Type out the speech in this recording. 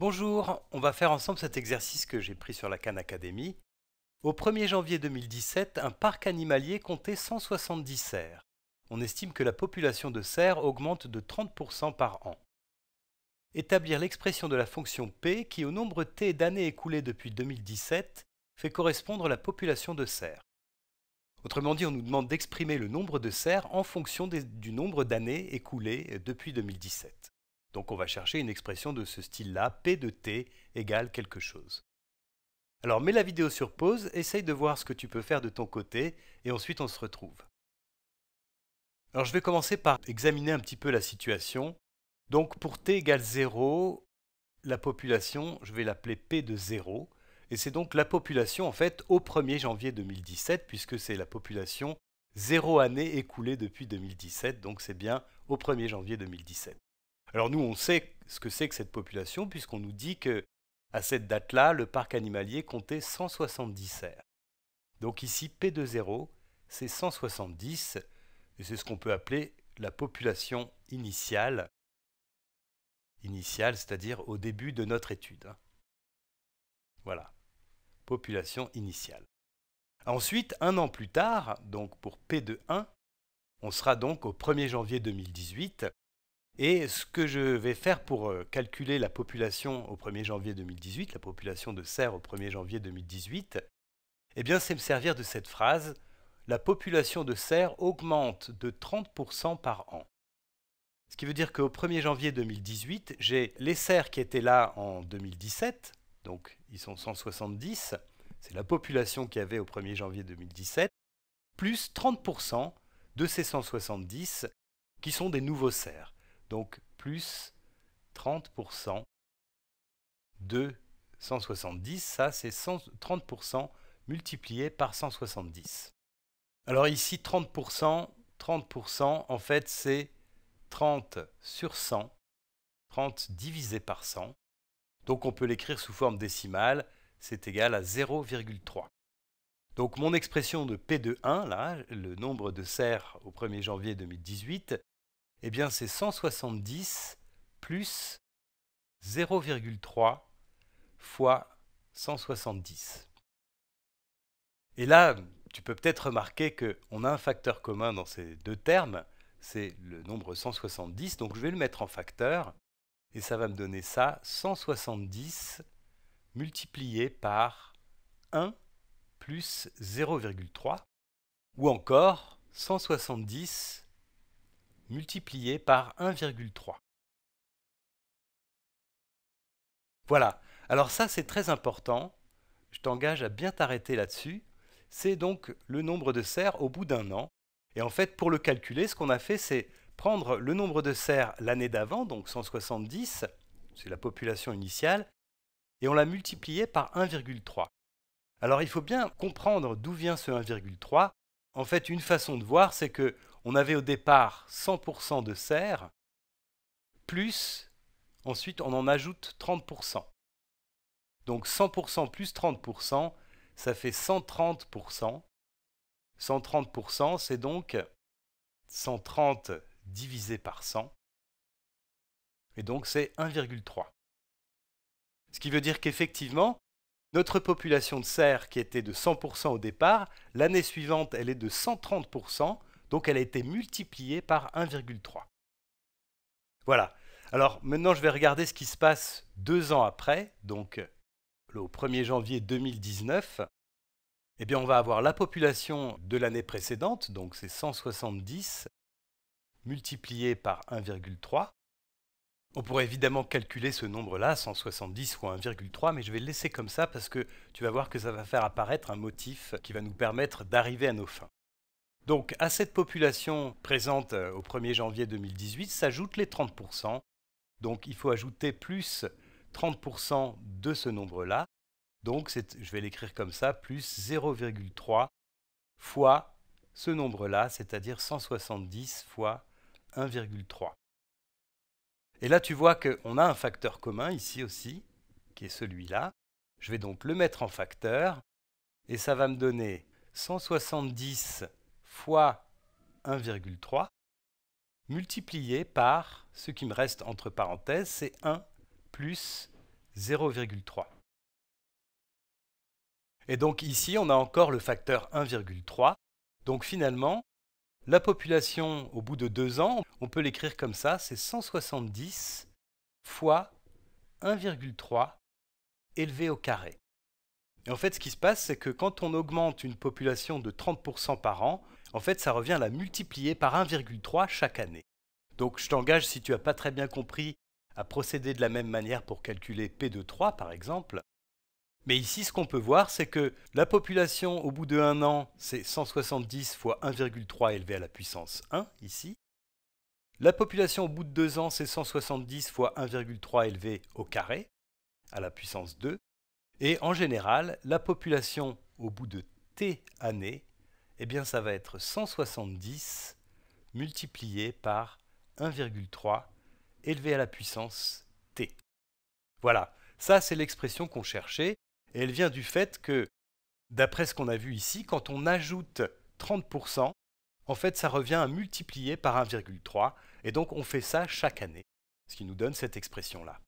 Bonjour, on va faire ensemble cet exercice que j'ai pris sur la Khan Academy. Au 1er janvier 2017, un parc animalier comptait 170 cerfs. On estime que la population de cerfs augmente de 30% par an. Établir l'expression de la fonction P qui, au nombre T d'années écoulées depuis 2017, fait correspondre la population de cerfs. Autrement dit, on nous demande d'exprimer le nombre de cerfs en fonction du nombre d'années écoulées euh, depuis 2017. Donc on va chercher une expression de ce style-là, P de t égale quelque chose. Alors mets la vidéo sur pause, essaye de voir ce que tu peux faire de ton côté, et ensuite on se retrouve. Alors je vais commencer par examiner un petit peu la situation. Donc pour t égale 0, la population, je vais l'appeler P de 0, et c'est donc la population en fait au 1er janvier 2017, puisque c'est la population 0 année écoulée depuis 2017, donc c'est bien au 1er janvier 2017. Alors nous, on sait ce que c'est que cette population puisqu'on nous dit que à cette date-là, le parc animalier comptait 170 cerfs. Donc ici, P20, c'est 170, et c'est ce qu'on peut appeler la population initiale, initiale, c'est-à-dire au début de notre étude. Hein. Voilà, population initiale. Ensuite, un an plus tard, donc pour P21, on sera donc au 1er janvier 2018 et ce que je vais faire pour euh, calculer la population au 1er janvier 2018, la population de serres au 1er janvier 2018, eh bien c'est me servir de cette phrase la population de serres augmente de 30% par an. Ce qui veut dire qu'au 1er janvier 2018, j'ai les serres qui étaient là en 2017, donc ils sont 170, c'est la population qu'il y avait au 1er janvier 2017, plus 30% de ces 170 qui sont des nouveaux cerfs donc plus 30% de 170, ça c'est 30% multiplié par 170. Alors ici 30%, 30% en fait c'est 30 sur 100, 30 divisé par 100, donc on peut l'écrire sous forme décimale, c'est égal à 0,3. Donc mon expression de P de 1, le nombre de serres au 1er janvier 2018, eh bien, c'est 170 plus 0,3 fois 170. Et là, tu peux peut-être remarquer qu'on a un facteur commun dans ces deux termes, c'est le nombre 170, donc je vais le mettre en facteur, et ça va me donner ça, 170 multiplié par 1 plus 0,3, ou encore 170 multiplié par 1,3. Voilà, alors ça c'est très important, je t'engage à bien t'arrêter là-dessus. C'est donc le nombre de serres au bout d'un an. Et en fait, pour le calculer, ce qu'on a fait, c'est prendre le nombre de serres l'année d'avant, donc 170, c'est la population initiale, et on l'a multiplié par 1,3. Alors il faut bien comprendre d'où vient ce 1,3. En fait, une façon de voir, c'est que on avait au départ 100% de serre, plus ensuite on en ajoute 30%. Donc 100% plus 30%, ça fait 130%. 130%, c'est donc 130 divisé par 100. Et donc c'est 1,3. Ce qui veut dire qu'effectivement, notre population de serre qui était de 100% au départ, l'année suivante, elle est de 130%, donc elle a été multipliée par 1,3. Voilà. Alors maintenant, je vais regarder ce qui se passe deux ans après, donc le 1er janvier 2019. Eh bien, on va avoir la population de l'année précédente, donc c'est 170, multipliée par 1,3. On pourrait évidemment calculer ce nombre-là, 170 ou 1,3, mais je vais le laisser comme ça parce que tu vas voir que ça va faire apparaître un motif qui va nous permettre d'arriver à nos fins. Donc à cette population présente euh, au 1er janvier 2018 s'ajoutent les 30%. Donc il faut ajouter plus 30% de ce nombre-là. Donc je vais l'écrire comme ça, plus 0,3 fois ce nombre-là, c'est-à-dire 170 fois 1,3. Et là tu vois qu'on a un facteur commun ici aussi, qui est celui-là. Je vais donc le mettre en facteur, et ça va me donner 170 fois 1,3 multiplié par ce qui me reste entre parenthèses, c'est 1 plus 0,3. Et donc ici, on a encore le facteur 1,3. Donc finalement, la population au bout de deux ans, on peut l'écrire comme ça, c'est 170 fois 1,3 élevé au carré. Et en fait, ce qui se passe, c'est que quand on augmente une population de 30% par an, en fait, ça revient à la multiplier par 1,3 chaque année. Donc je t'engage, si tu n'as pas très bien compris, à procéder de la même manière pour calculer P de 3 par exemple. Mais ici, ce qu'on peut voir, c'est que la population au bout de 1 an, c'est 170 fois 1,3 élevé à la puissance 1 ici. La population au bout de 2 ans, c'est 170 fois 1,3 élevé au carré à la puissance 2. Et en général, la population au bout de t années, eh bien ça va être 170 multiplié par 1,3 élevé à la puissance t. Voilà, ça c'est l'expression qu'on cherchait, et elle vient du fait que, d'après ce qu'on a vu ici, quand on ajoute 30%, en fait ça revient à multiplier par 1,3, et donc on fait ça chaque année, ce qui nous donne cette expression-là.